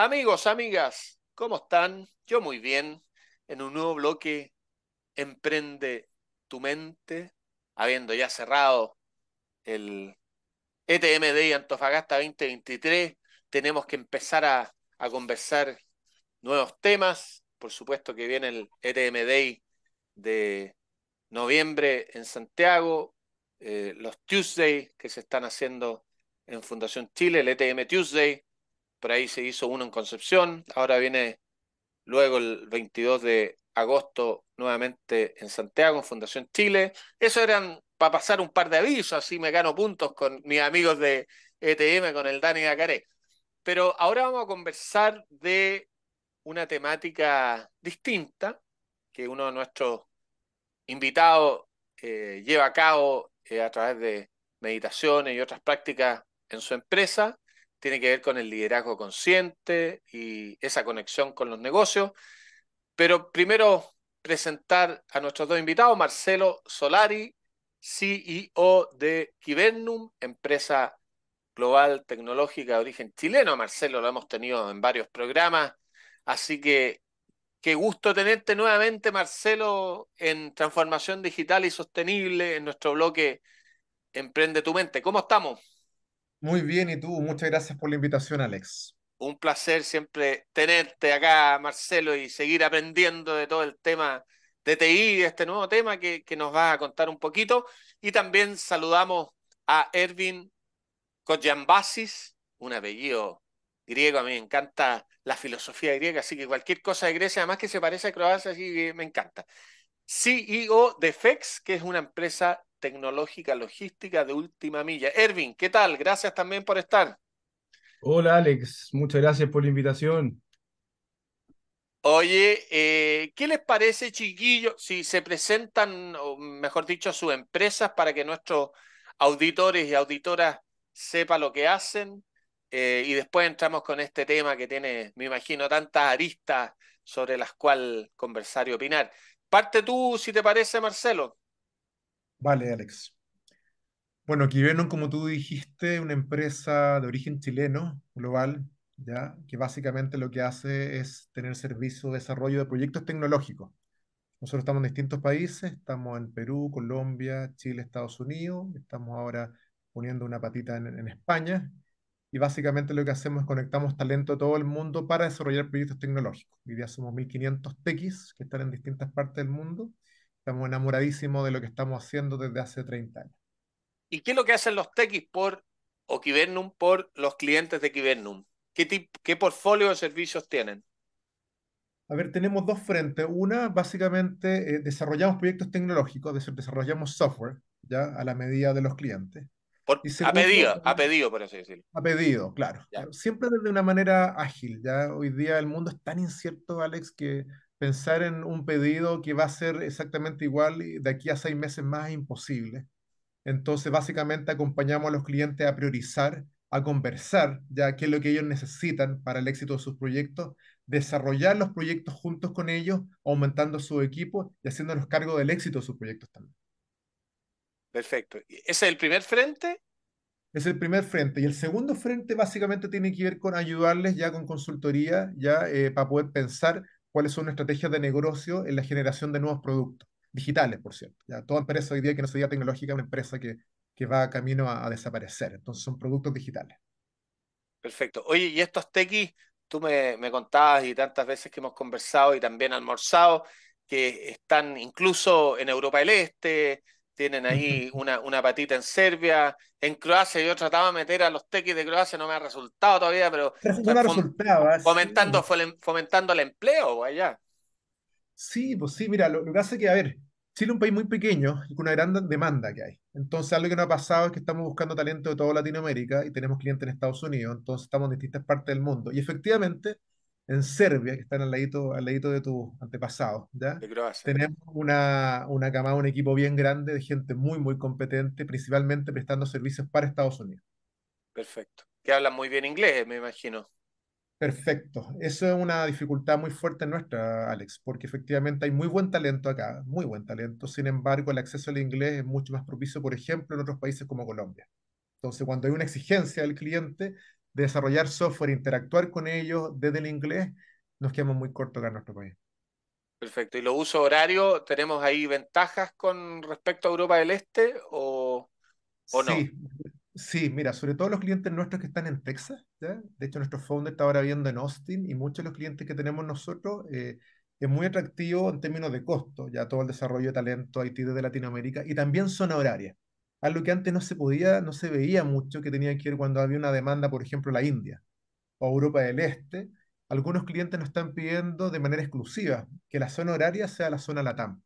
Amigos, amigas, ¿cómo están? Yo muy bien, en un nuevo bloque Emprende tu mente, habiendo ya cerrado el ETM Antofagasta 2023, tenemos que empezar a, conversar nuevos temas. Por supuesto que viene el ETM Day de noviembre en Santiago, eh, los Tuesday que se están haciendo en Fundación Chile, el ETM Tuesday, por ahí se hizo uno en Concepción, ahora viene luego el 22 de agosto nuevamente en Santiago, en Fundación Chile. Eso eran para pasar un par de avisos, así me gano puntos con mis amigos de ETM, con el Dani Acaré. Pero ahora vamos a conversar de una temática distinta que uno de nuestros invitados eh, lleva a cabo eh, a través de meditaciones y otras prácticas en su empresa tiene que ver con el liderazgo consciente y esa conexión con los negocios. Pero primero presentar a nuestros dos invitados, Marcelo Solari, CEO de Kibernum, empresa global tecnológica de origen chileno. Marcelo lo hemos tenido en varios programas, así que qué gusto tenerte nuevamente, Marcelo, en Transformación Digital y Sostenible, en nuestro bloque Emprende tu Mente. ¿Cómo estamos? Muy bien, y tú, muchas gracias por la invitación, Alex. Un placer siempre tenerte acá, Marcelo, y seguir aprendiendo de todo el tema de TI, de este nuevo tema que, nos vas a contar un poquito. Y también saludamos a Ervin Koyambasis, un apellido griego, a mí me encanta la filosofía griega, así que cualquier cosa de Grecia, además que se parece a Croacia, así me encanta. CEO de FEX, que es una empresa tecnológica logística de última milla. Ervin, ¿qué tal? Gracias también por estar. Hola Alex, muchas gracias por la invitación. Oye, eh, ¿qué les parece, chiquillo si se presentan, o mejor dicho, sus empresas para que nuestros auditores y auditoras sepan lo que hacen? Eh, y después entramos con este tema que tiene, me imagino, tantas aristas sobre las cuales conversar y opinar. Parte tú, si te parece, Marcelo. Vale, Alex. Bueno, Kivenon, como tú dijiste, una empresa de origen chileno, global, ¿ya? que básicamente lo que hace es tener servicio de desarrollo de proyectos tecnológicos. Nosotros estamos en distintos países, estamos en Perú, Colombia, Chile, Estados Unidos, estamos ahora poniendo una patita en, España, y básicamente lo que hacemos es conectamos talento de todo el mundo para desarrollar proyectos tecnológicos. Hoy día somos 1.500 techis que están en distintas partes del mundo Estamos enamoradísimos de lo que estamos haciendo desde hace 30 años. ¿Y qué es lo que hacen los techis por o Kibernum por los clientes de Kibernum? ¿Qué, ¿Qué portfolio de servicios tienen? A ver, tenemos dos frentes. Una, básicamente, eh, desarrollamos proyectos tecnológicos, decir, desarrollamos software ya a la medida de los clientes. a pedido, a eh, pedido, por así decirlo. A pedido, claro. Siempre desde una manera ágil. Ya hoy día el mundo es tan incierto, Alex, que pensar en un pedido que va a ser exactamente igual y eh, de aquí a seis meses más imposible. Entonces, básicamente acompañamos a los clientes a priorizar, a conversar ya qué es lo que ellos necesitan para el éxito de sus proyectos, desarrollar los proyectos juntos con ellos, aumentando su equipo y haciéndonos cargo del éxito de sus proyectos también. Perfecto. ¿Ese es el primer frente? Es el primer frente. Y el segundo frente básicamente tiene que ver con ayudarles ya con consultoría, ya eh, para poder pensar cuáles son estrategias de negocio en la generación de nuevos productos, digitales, por cierto. Ya, toda empresa hoy día que no sea tecnológica es una empresa que, que va camino a, desaparecer. Entonces son productos digitales. Perfecto. Oye, y estos techis, tú me, me contabas y tantas veces que hemos conversado y también almorzado, que están incluso en Europa del Este, tienen ahí una, una patita en Serbia, en Croacia yo trataba de meter a los tequis de Croacia, no me ha resultado todavía, pero, fomentando, el empleo allá. Sí, pues sí, mira, lo, que hace que, a ver, Chile es un país muy pequeño y con una gran demanda que hay. Entonces, algo que no ha pasado es que estamos buscando talento de toda Latinoamérica y tenemos clientes en Estados Unidos, entonces estamos en distintas partes del mundo. Y efectivamente, en Serbia, que están al ladito, al de tus antepasados. Tenemos una, una camada, un equipo bien grande de gente muy, muy competente, principalmente prestando servicios para Estados Unidos. Perfecto. Que hablan muy bien inglés, me imagino. Perfecto. Eso es una dificultad muy fuerte nuestra, Alex, porque efectivamente hay muy buen talento acá, muy buen talento. Sin embargo, el acceso al inglés es mucho más propicio, por ejemplo, en otros países como Colombia. Entonces, cuando hay una exigencia del cliente, desarrollar software, interactuar con ellos desde el inglés, nos quedamos muy cortos acá en nuestro país. Perfecto. ¿Y los usos horarios, tenemos ahí ventajas con respecto a Europa del Este o, no? Sí. mira, sobre todo los clientes nuestros que están en Texas, de hecho nuestro founder está ahora viendo en Austin y muchos de los clientes que tenemos nosotros eh, es muy atractivo en términos de costo, ya todo el desarrollo de talento IT desde Latinoamérica y también zona horaria algo que antes no se podía, no se veía mucho, que tenía que ver cuando había una demanda, por ejemplo, la India o Europa del Este, algunos clientes nos están pidiendo de manera exclusiva que la zona horaria sea la zona LATAM.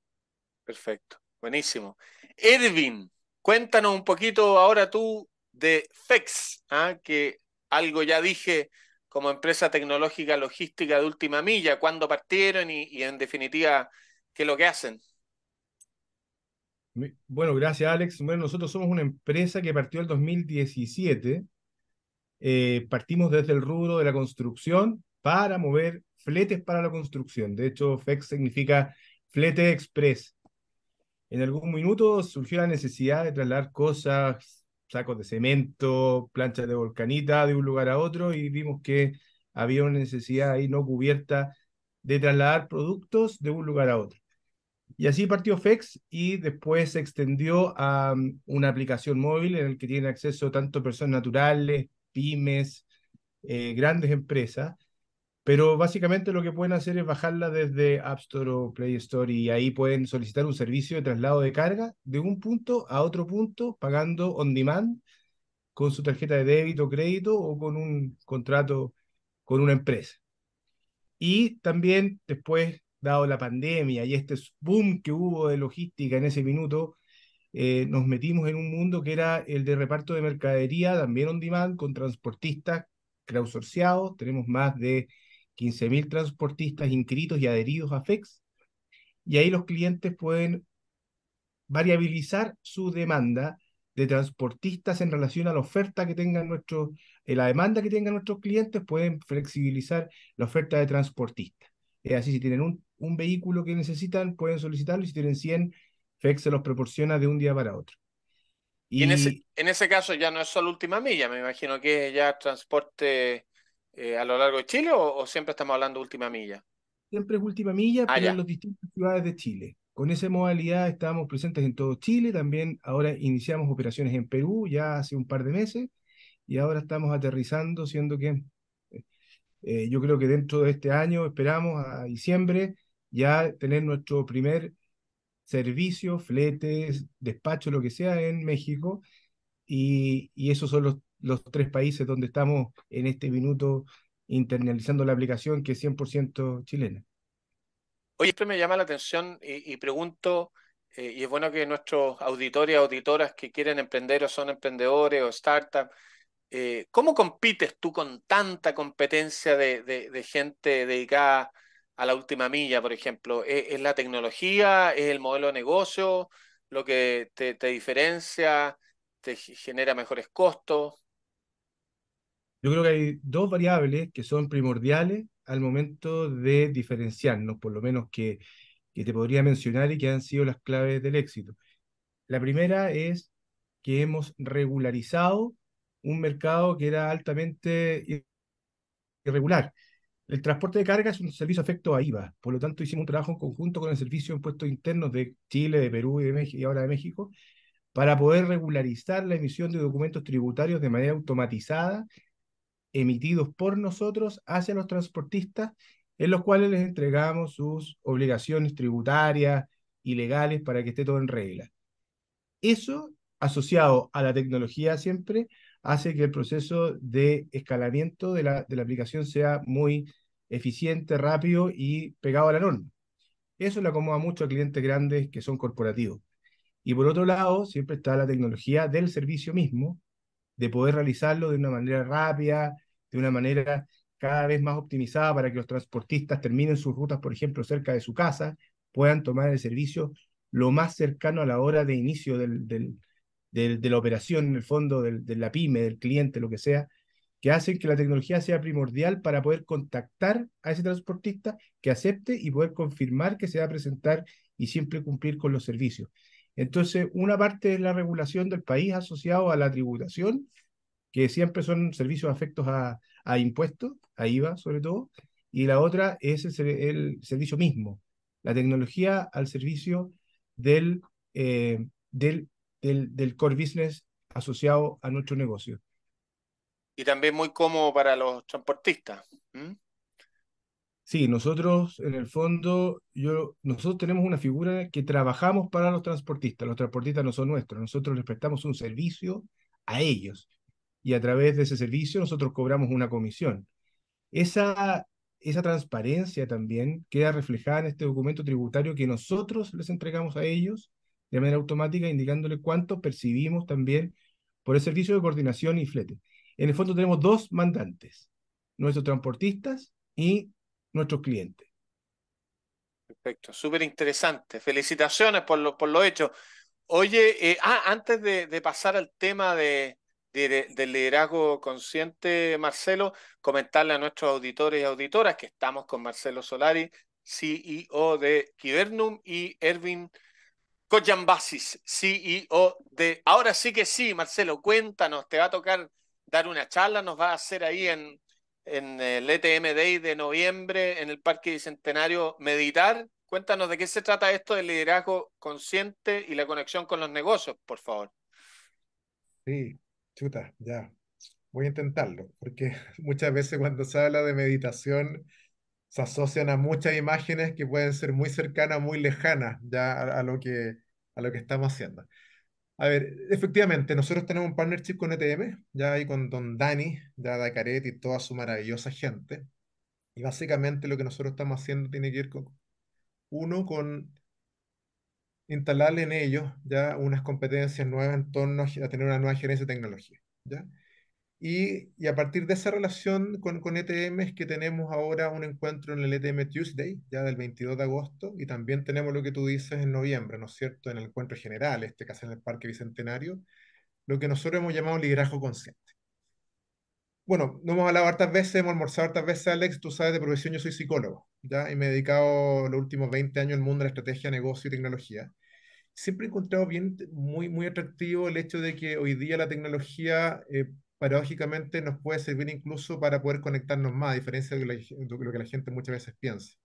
Perfecto, buenísimo. Edwin, cuéntanos un poquito ahora tú de FEX, ¿ah? que algo ya dije como empresa tecnológica logística de última milla, cuándo partieron y, y en definitiva, qué es lo que hacen. Bueno, gracias Alex. Bueno, nosotros somos una empresa que partió el 2017. Eh, partimos desde el rubro de la construcción para mover fletes para la construcción. De hecho, FEX significa flete express. En algún minuto surgió la necesidad de trasladar cosas, sacos de cemento, planchas de volcanita de un lugar a otro y vimos que había una necesidad ahí no cubierta de trasladar productos de un lugar a otro. Y así partió FEX y después se extendió a mm, una aplicación móvil en la que tienen acceso tanto personas naturales, pymes, eh, grandes empresas. Pero básicamente lo que pueden hacer es bajarla desde App Store o Play Store y ahí pueden solicitar un servicio de traslado de carga de un punto a otro punto pagando on demand con su tarjeta de débito, crédito o con un contrato con una empresa. Y también después dado la pandemia y este boom que hubo de logística en ese minuto, eh, nos metimos en un mundo que era el de reparto de mercadería, también on demand, con transportistas clausorciados Tenemos más de 15.000 transportistas inscritos y adheridos a FEX. Y ahí los clientes pueden variabilizar su demanda de transportistas en relación a la oferta que tengan nuestros, eh, la demanda que tengan nuestros clientes, pueden flexibilizar la oferta de transportistas. Es así, si tienen un un vehículo que necesitan, pueden solicitarlo y si tienen 100, FEC se los proporciona de un día para otro. Y, en, ese, en, ese, caso ya no es solo última milla, me imagino que ya transporte eh, a lo largo de Chile o, siempre estamos hablando última milla. Siempre es última milla, para ah, pero en las distintas ciudades de Chile. Con esa modalidad estamos presentes en todo Chile, también ahora iniciamos operaciones en Perú ya hace un par de meses y ahora estamos aterrizando, siendo que eh, yo creo que dentro de este año, esperamos a diciembre, ya tener nuestro primer servicio, fletes, despacho, lo que sea en México. Y, esos son los, los, tres países donde estamos en este minuto internalizando la aplicación que es 100% chilena. Oye, esto me llama la atención y, pregunto, eh, y es bueno que nuestros auditores auditoras que quieren emprender o son emprendedores o startups, eh, ¿cómo compites tú con tanta competencia de, de, de gente dedicada a la última milla, por ejemplo? ¿e, ¿Es, la tecnología? ¿Es el modelo de negocio lo que te, diferencia? ¿Te genera mejores costos? Yo creo que hay dos variables que son primordiales al momento de diferenciarnos, por lo menos que, que te podría mencionar y que han sido las claves del éxito. La primera es que hemos regularizado un mercado que era altamente irregular. El transporte de carga es un servicio afecto a IVA, por lo tanto hicimos un trabajo en conjunto con el Servicio de Impuestos Internos de Chile, de Perú y, de México, y ahora de México, para poder regularizar la emisión de documentos tributarios de manera automatizada, emitidos por nosotros hacia los transportistas, en los cuales les entregamos sus obligaciones tributarias y legales para que esté todo en regla. Eso, asociado a la tecnología siempre, hace que el proceso de escalamiento de la, de la aplicación sea muy eficiente, rápido y pegado a la norma. Eso le acomoda mucho a clientes grandes que son corporativos. Y por otro lado, siempre está la tecnología del servicio mismo, de poder realizarlo de una manera rápida, de una manera cada vez más optimizada para que los transportistas terminen sus rutas, por ejemplo, cerca de su casa, puedan tomar el servicio lo más cercano a la hora de inicio de la operación, en el fondo, de la pyme, del cliente, lo que sea, que hacen que la tecnología sea primordial para poder contactar a ese transportista que acepte y poder confirmar que se va a presentar y siempre cumplir con los servicios. Entonces, una parte es la regulación del país asociado a la tributación, que siempre son servicios afectos a, a impuestos, a IVA sobre todo, y la otra es el, servicio mismo, la tecnología al servicio eh, del, del, del core business asociado a nuestro negocio y también muy cómodo para los transportistas. Sí, nosotros en el fondo, yo, nosotros tenemos una figura que trabajamos para los transportistas. Los transportistas no son nuestros, nosotros les prestamos un servicio a ellos y a través de ese servicio nosotros cobramos una comisión. Esa, esa transparencia también queda reflejada en este documento tributario que nosotros les entregamos a ellos de manera automática, indicándole cuánto percibimos también por el servicio de coordinación y flete. En el fondo tenemos dos mandantes, nuestros transportistas y nuestros clientes. Perfecto, súper interesante. Felicitaciones por lo, por lo hecho. Oye, eh, ah, antes de, pasar al tema de, del liderazgo consciente, Marcelo, comentarle a nuestros auditores y auditoras que estamos con Marcelo Solari, CEO de Kibernum, y Erwin Koyambasis, CEO de... Ahora sí que sí, Marcelo, cuéntanos, te va a tocar dar una charla, nos va a hacer ahí en, en el ETM Day de noviembre en el Parque Bicentenario Meditar. Cuéntanos de qué se trata esto del liderazgo consciente y la conexión con los negocios, por favor. Sí, chuta, ya. Voy a intentarlo, porque muchas veces cuando se habla de meditación se asocian a muchas imágenes que pueden ser muy cercanas, muy lejanas ya a lo, que, a lo que estamos haciendo. A ver, efectivamente, nosotros tenemos un partnership con ETM, ya ahí con Don Dani, ya Dacaret y toda su maravillosa gente. Y básicamente lo que nosotros estamos haciendo tiene que ir con, uno, con instalarle en ellos ya unas competencias nuevas en torno a tener una nueva gerencia de tecnología, ¿ya? Y, a partir de esa relación con, con, ETM es que tenemos ahora un encuentro en el ETM Tuesday, ya del 22 de agosto, y también tenemos lo que tú dices en noviembre, ¿no es cierto?, en el encuentro general, este caso en el Parque Bicentenario, lo que nosotros hemos llamado liderazgo consciente. Bueno, no hemos hablado hartas veces, hemos almorzado hartas veces, Alex, tú sabes, de profesión yo soy psicólogo, ¿ya? Y me he dedicado los últimos 20 años al mundo de la estrategia, negocio y tecnología siempre he encontrado bien, muy, muy atractivo el hecho de que hoy día la tecnología eh, paradójicamente nos puede servir incluso para poder conectarnos más, a diferencia de lo, que la gente muchas veces piensa.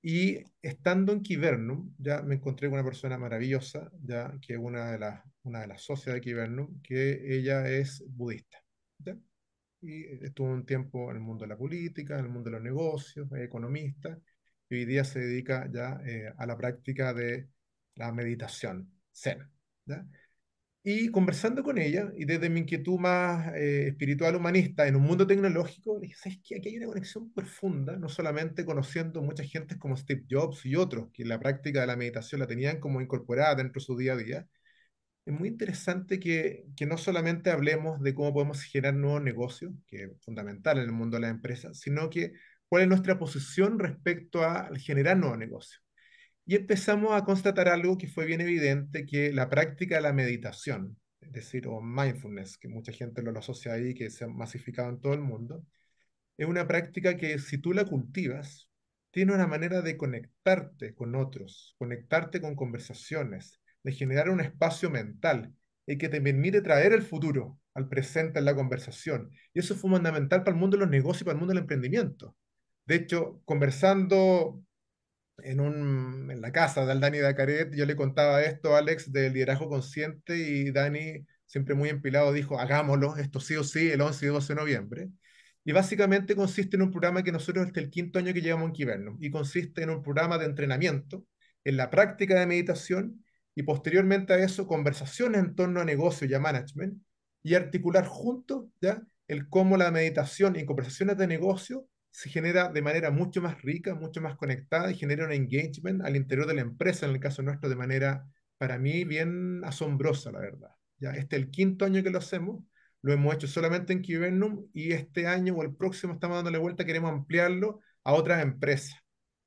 Y estando en Kibernum, ya me encontré con una persona maravillosa, ya que es una de las, una de las socias de Kibernum, que ella es budista. Y estuvo un tiempo en el mundo de la política, en el mundo de los negocios, es economista, y hoy día se dedica ya eh, a la práctica de la meditación zen. Y conversando con ella, y desde mi inquietud más eh, espiritual humanista en un mundo tecnológico, dije, ¿sabes qué? Aquí hay una conexión profunda, no solamente conociendo muchas gentes como Steve Jobs y otros, que la práctica de la meditación la tenían como incorporada dentro de su día a día. Es muy interesante que, que no solamente hablemos de cómo podemos generar nuevos negocios, que es fundamental en el mundo de las empresas, sino que cuál es nuestra posición respecto a generar nuevos negocios y empezamos a constatar algo que fue bien evidente, que la práctica de la meditación, es decir, o mindfulness, que mucha gente lo asocia ahí, que se ha masificado en todo el mundo, es una práctica que si tú la cultivas, tiene una manera de conectarte con otros, conectarte con conversaciones, de generar un espacio mental y que te permite traer el futuro al presente en la conversación. Y eso fue fundamental para el mundo de los negocios y para el mundo del emprendimiento. De hecho, conversando en, un, en la casa de Aldani Dacaret, yo le contaba esto a Alex del liderazgo consciente y Dani, siempre muy empilado, dijo, hagámoslo, esto sí o sí, el 11 y 12 de noviembre. Y básicamente consiste en un programa que nosotros desde el quinto año que llevamos en Kibernum, y consiste en un programa de entrenamiento, en la práctica de meditación, y posteriormente a eso conversaciones en torno a negocio y a management, y articular juntos ya el cómo la meditación y conversaciones de negocio se genera de manera mucho más rica, mucho más conectada y genera un engagement al interior de la empresa, en el caso nuestro, de manera, para mí, bien asombrosa, la verdad. Ya este es el quinto año que lo hacemos, lo hemos hecho solamente en Kibernum y este año o el próximo estamos dándole vuelta, queremos ampliarlo a otras empresas.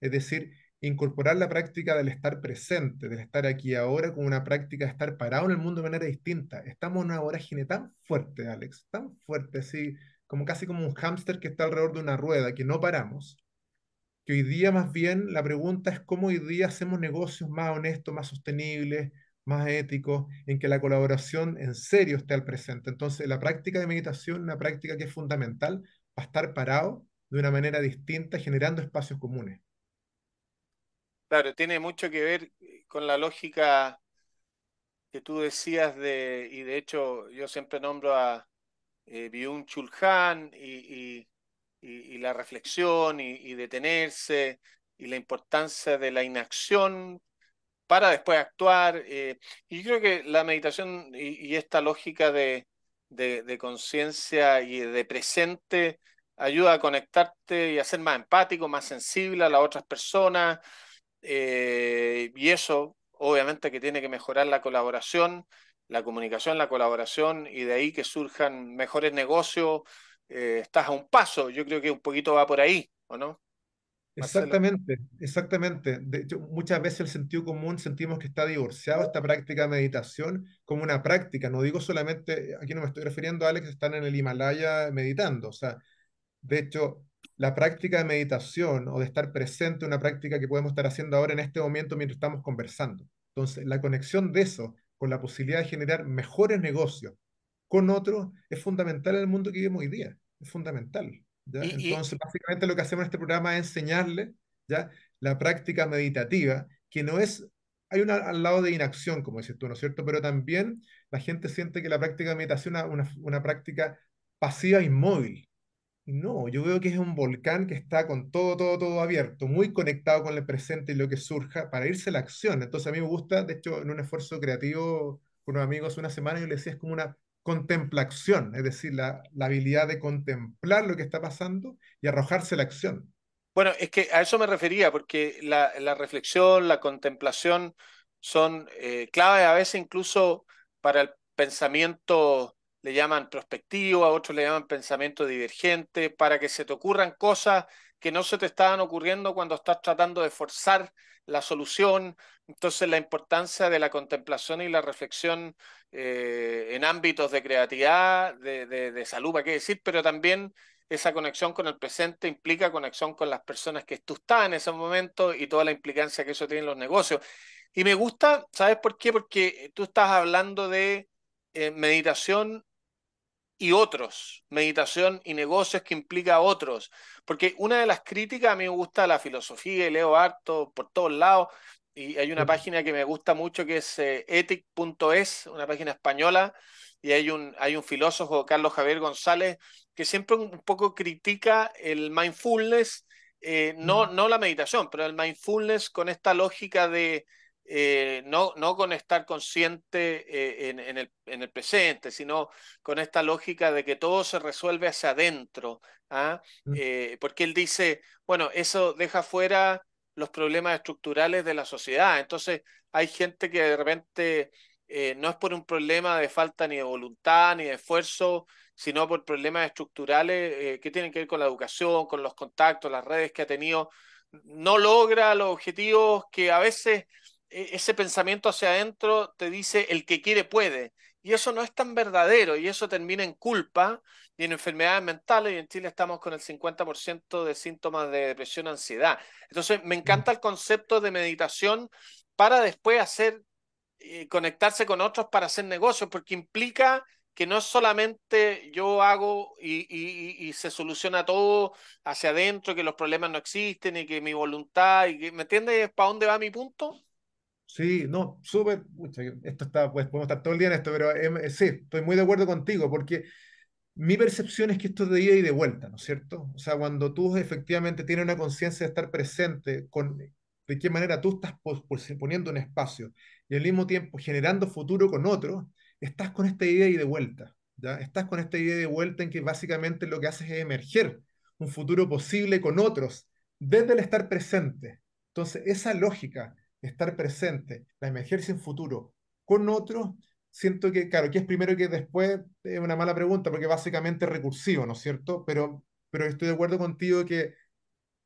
Es decir, incorporar la práctica del estar presente, del estar aquí ahora, con una práctica de estar parado en el mundo de manera distinta. Estamos en una vorágine tan fuerte, Alex, tan fuerte, así como casi como un hámster que está alrededor de una rueda, que no paramos, que hoy día más bien la pregunta es cómo hoy día hacemos negocios más honestos, más sostenibles, más éticos, en que la colaboración en serio esté al presente. Entonces, la práctica de meditación, una práctica que es fundamental para estar parado de una manera distinta, generando espacios comunes. Claro, tiene mucho que ver eh, con la lógica que tú decías de, y de hecho yo siempre nombro a, eh, Byung Chul y, la reflexión y, detenerse y la importancia de la inacción para después actuar. Eh, y creo que la meditación y, esta lógica de, conciencia y de presente ayuda a conectarte y a ser más empático, más sensible a las otras personas. Eh, y eso, obviamente, que tiene que mejorar la colaboración la comunicación, la colaboración y de ahí que surjan mejores negocios. Eh, estás a un paso, yo creo que un poquito va por ahí, ¿o no? Exactamente, exactamente. De hecho, muchas veces el sentido común sentimos que está divorciado esta práctica de meditación como una práctica. No digo solamente, aquí no me estoy refiriendo a Alex, están en el Himalaya meditando. O sea, de hecho, la práctica de meditación o de estar presente, una práctica que podemos estar haciendo ahora en este momento mientras estamos conversando. Entonces, la conexión de eso con la posibilidad de generar mejores negocios con otros, es fundamental en el mundo que vivimos hoy día. Es fundamental. Entonces, básicamente lo que hacemos en este programa es enseñarle ¿ya? la práctica meditativa, que no es, hay una al lado de inacción, como dices tú, ¿no es cierto? Pero también la gente siente que la práctica de meditación es una, práctica pasiva inmóvil. No, yo veo que es un volcán que está con todo, todo, todo abierto, muy conectado con el presente y lo que surja para irse a la acción. Entonces a mí me gusta, de hecho, en un esfuerzo creativo con unos amigos una semana, yo le decía, es como una contemplación, es decir, la, habilidad de contemplar lo que está pasando y arrojarse la acción. Bueno, es que a eso me refería, porque la, reflexión, la contemplación son eh, claves a veces incluso para el pensamiento le llaman prospectivo, a otros le llaman pensamiento divergente, para que se te ocurran cosas que no se te estaban ocurriendo cuando estás tratando de forzar la solución. Entonces, la importancia de la contemplación y la reflexión eh, en ámbitos de creatividad, de, salud, ¿para qué decir? Pero también esa conexión con el presente implica conexión con las personas que tú estás en ese momento y toda la implicancia que eso tiene en los negocios. Y me gusta, ¿sabes por qué? Porque tú estás hablando de eh, meditación y otros, meditación y negocios que implica otros. Porque una de las críticas, a mí me gusta la filosofía y leo harto por todos lados, y hay una página que me gusta mucho que es eh, ethic.es, una página española, y hay un, hay un filósofo, Carlos Javier González, que siempre un poco critica el mindfulness, eh, no, no la meditación, pero el mindfulness con esta lógica de eh, no, no con estar consciente eh, en, el, presente, sino con esta lógica de que todo se resuelve hacia adentro, ¿ah? mm. eh, porque él dice, bueno, eso deja fuera los problemas estructurales de la sociedad, entonces hay gente que de repente no es por un problema de falta ni de voluntad ni de esfuerzo, sino por problemas estructurales que tienen que ver con la educación, con los contactos, las redes que ha tenido, no logra los objetivos que a veces e, ese pensamiento hacia adentro te dice el que quiere puede. Y eso no es tan verdadero y eso termina en culpa y en enfermedades mentales. Y en Chile estamos con el 50% de síntomas de depresión, ansiedad. Entonces, me encanta el concepto de meditación para después hacer, eh, conectarse con otros para hacer negocios, porque implica que no es solamente yo hago y, y, y, se soluciona todo hacia adentro, que los problemas no existen y que mi voluntad, y ¿me entiendes para dónde va mi punto? Sí, no, súper, esto está, pues podemos estar todo el día en esto, pero em, eh, sí, estoy muy de acuerdo contigo, porque mi percepción es que esto es de ida y de vuelta, ¿no es cierto? O sea, cuando tú efectivamente tienes una conciencia de estar presente con de qué manera tú estás pues, poniendo un espacio y al mismo tiempo generando futuro con otro, estás con esta idea y de vuelta, ¿ya? Estás con esta idea y de vuelta en que básicamente lo que haces es emerger un futuro posible con otros desde el estar presente. Entonces, esa lógica estar presente, la emergencia en futuro, con otros, siento que, claro, que es primero que después, es una mala pregunta, porque básicamente es recursivo, ¿no es cierto? Pero, pero estoy de acuerdo contigo que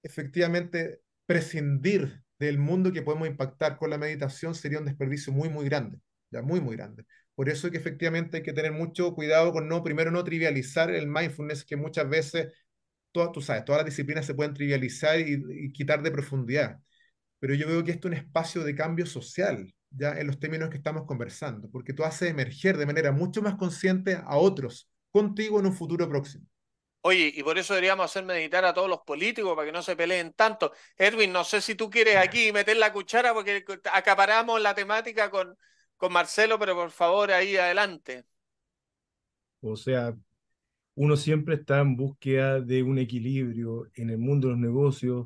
efectivamente prescindir del mundo que podemos impactar con la meditación sería un desperdicio muy, muy grande, ya muy, muy grande. Por eso es que efectivamente hay que tener mucho cuidado con no, primero no trivializar el mindfulness, que muchas veces, tú sabes, todas las disciplinas se pueden trivializar y quitar de profundidad pero yo veo que esto es un espacio de cambio social, ya en los términos que estamos conversando, porque tú haces emerger de manera mucho más consciente a otros contigo en un futuro próximo. Oye, y por eso deberíamos hacer meditar a todos los políticos para que no se peleen tanto. Edwin, no sé si tú quieres aquí meter la cuchara porque acaparamos la temática con, con Marcelo, pero por favor, ahí adelante. O sea, uno siempre está en búsqueda de un equilibrio en el mundo de los negocios,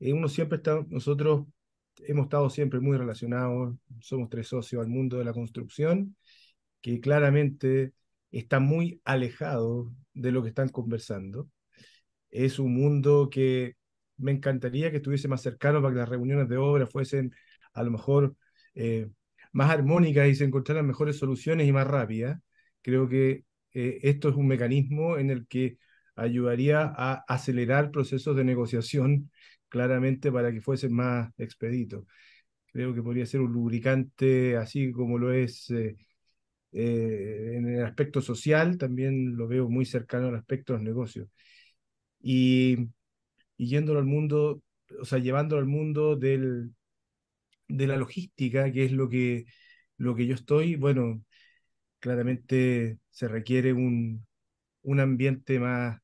eh, uno siempre está, nosotros hemos estado siempre muy relacionados, somos tres socios al mundo de la construcción, que claramente está muy alejado de lo que están conversando. Es un mundo que me encantaría que estuviese más cercano para que las reuniones de obra fuesen a lo mejor eh, más armónicas y se encontraran mejores soluciones y más rápidas. Creo que eh, esto es un mecanismo en el que ayudaría a acelerar procesos de negociación claramente para que fuese más expedito. Creo que podría ser un lubricante así como lo es eh, eh, en el aspecto social, también lo veo muy cercano al aspecto de los negocios. Y, y yéndolo al mundo, o sea, llevándolo al mundo del, de la logística, que es lo que, lo que yo estoy, bueno, claramente se requiere un, un ambiente más,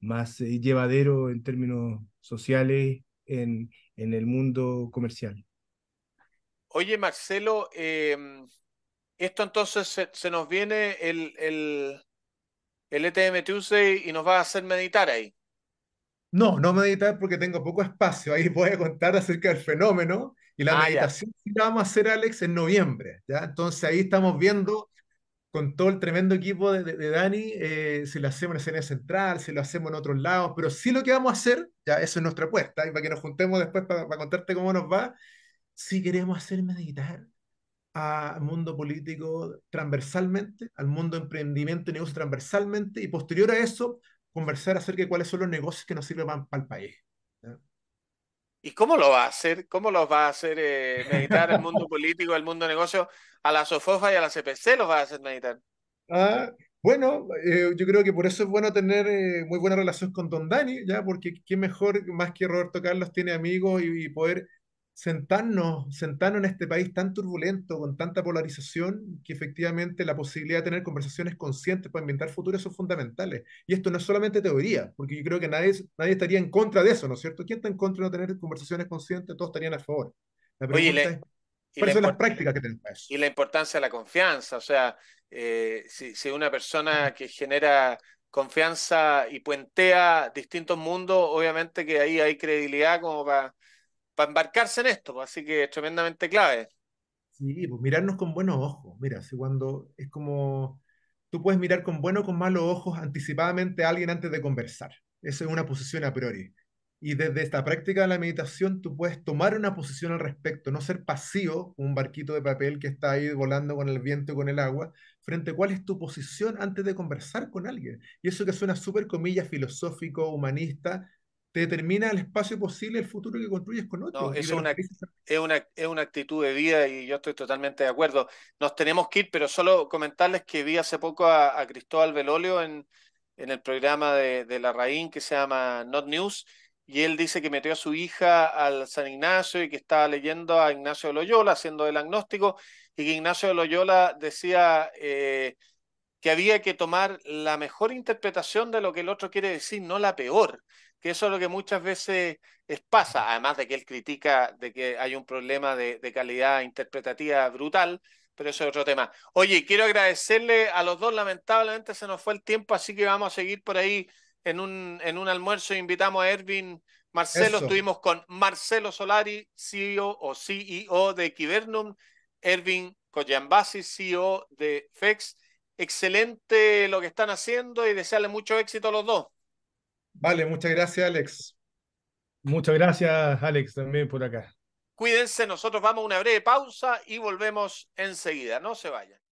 más eh, llevadero en términos sociales en, el mundo comercial. Oye, Marcelo, em, esto entonces se, nos viene el, el, ETM e Tuesday y nos va a hacer meditar ahí. No, no meditar porque tengo poco espacio. Ahí voy a contar acerca del fenómeno y la ah, meditación que vamos a hacer, Alex, en noviembre. ¿ya? Entonces ahí estamos viendo con todo el tremendo equipo de, Dani, eh, si lo hacemos en escena central, si lo hacemos en otros lados, pero sí lo que vamos a hacer, ya eso es nuestra apuesta, y para que nos juntemos después para, contarte cómo nos va, si queremos hacer meditar al mundo político transversalmente, al mundo emprendimiento y negocio transversalmente, y posterior a eso, conversar acerca de cuáles son los negocios que nos sirven para, para el país. ¿Y cómo lo va a hacer? ¿Cómo los va a hacer eh, meditar el mundo político, el mundo de negocio? A la SOFOFA y a la CPC los va a hacer meditar. Ah, bueno, eh, yo creo que por eso es bueno tener eh, muy buena relación con Don Dani, ya, porque qué mejor, más que Roberto Carlos, tiene amigos y poder sentarnos, sentarnos en este país tan turbulento, con tanta polarización, que efectivamente la posibilidad de tener conversaciones conscientes para inventar futuros son fundamentales. Y esto no es solamente teoría, porque yo creo que nadie, nadie estaría en contra de eso, ¿no es cierto? ¿Quién está en contra de no tener conversaciones conscientes? Todos estarían a favor. La pregunta es, ¿cuáles son las prácticas que tenemos? Y la importancia de la confianza, o sea, eh, si, si una persona que genera confianza y puentea distintos mundos, obviamente que ahí hay credibilidad como para para embarcarse en esto, pues, así que es tremendamente clave. Sí, pues mirarnos con buenos ojos, mira, si cuando es como tú puedes mirar con buenos o con malos ojos anticipadamente a alguien antes de conversar. Eso es una posición a priori. Y desde esta práctica de la meditación tú puedes tomar una posición al respecto, no ser pasivo, un barquito de papel que está ahí volando con el viento y con el agua, frente a cuál es tu posición antes de conversar con alguien. Y eso que suena súper comillas filosófico, humanista, determina el espacio posible, el futuro que construyes con otros. No, es, una, actitud de vida y yo estoy totalmente de acuerdo. Nos tenemos que ir, pero solo comentarles que vi hace poco a, Cristóbal Velolio en, el programa de, La Raín que se llama Not News, y él dice que metió a su hija al San Ignacio y que estaba leyendo a Ignacio de Loyola, haciendo el agnóstico, y que Ignacio de Loyola decía... Eh, que había que tomar la mejor interpretación de lo que el otro quiere decir, no la peor, que eso es lo que muchas veces pasa, además de que él critica de que hay un problema de, calidad interpretativa brutal, pero eso es otro tema. Oye, quiero agradecerle a los dos, lamentablemente se nos fue el tiempo, así que vamos a seguir por ahí en un, en un almuerzo, invitamos a Ervin. Marcelo, estuvimos con Marcelo Solari, CEO o CEO e de Kibernum, Ervin Koyambasi CEO de FEX, excelente lo que están haciendo y desearle mucho éxito a los dos. Vale, muchas gracias, Alex. Muchas gracias, Alex, también por acá. Cuídense, nosotros vamos a una breve pausa y volvemos enseguida. No se vayan.